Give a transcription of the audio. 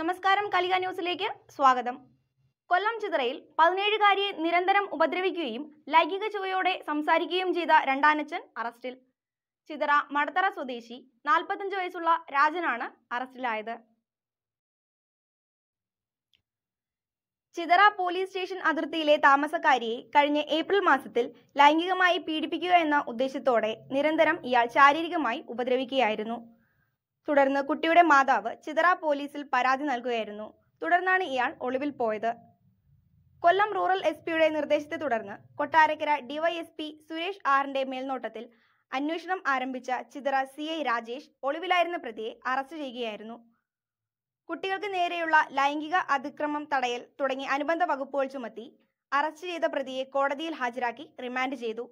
നമസ്കാരം കലിക ന്യൂസിലേക്ക് സ്വാഗതം കൊല്ലം ചിതറയിൽ പതിനേഴുകാരിയെ നിരന്തരം ഉപദ്രവിക്കുകയും ലൈംഗിക ചുവയോടെ സംസാരിക്കുകയും ചെയ്ത രണ്ടാനച്ചൻ അറസ്റ്റിൽ ചിതറ മടത്തറ സ്വദേശി നാൽപ്പത്തഞ്ച് വയസ്സുള്ള രാജനാണ് അറസ്റ്റിലായത് ചിതറ പോലീസ് സ്റ്റേഷൻ അതിർത്തിയിലെ താമസക്കാരിയെ കഴിഞ്ഞ ഏപ്രിൽ മാസത്തിൽ ലൈംഗികമായി പീഡിപ്പിക്കുക എന്ന ഉദ്ദേശത്തോടെ നിരന്തരം ഇയാൾ ശാരീരികമായി ഉപദ്രവിക്കുകയായിരുന്നു തുടർന്ന് കുട്ടിയുടെ മാതാവ് ചിതറ പോലീസിൽ പരാതി നൽകുകയായിരുന്നു തുടർന്നാണ് ഇയാൾ ഒളിവിൽ പോയത് കൊല്ലം റൂറൽ എസ് പിയുടെ നിർദ്ദേശത്തെ തുടർന്ന് കൊട്ടാരക്കര ഡിവൈഎസ്പി സുരേഷ് ആറിന്റെ മേൽനോട്ടത്തിൽ അന്വേഷണം ആരംഭിച്ച ചിതറ സി രാജേഷ് ഒളിവിലായിരുന്ന പ്രതിയെ അറസ്റ്റ് ചെയ്യുകയായിരുന്നു കുട്ടികൾക്ക് നേരെയുള്ള ലൈംഗിക അതിക്രമം തടയൽ തുടങ്ങി അനുബന്ധ വകുപ്പുകൾ ചുമത്തി അറസ്റ്റ് ചെയ്ത പ്രതിയെ കോടതിയിൽ ഹാജരാക്കി റിമാൻഡ് ചെയ്തു